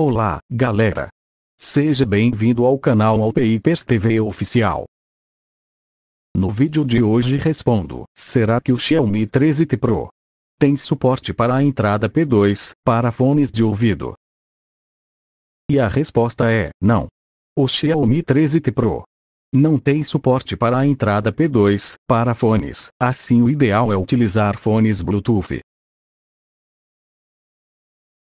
Olá, galera! Seja bem-vindo ao canal Alpeipers TV Oficial. No vídeo de hoje respondo, será que o Xiaomi 13T Pro tem suporte para a entrada P2 para fones de ouvido? E a resposta é, não. O Xiaomi 13T Pro não tem suporte para a entrada P2 para fones, assim o ideal é utilizar fones Bluetooth.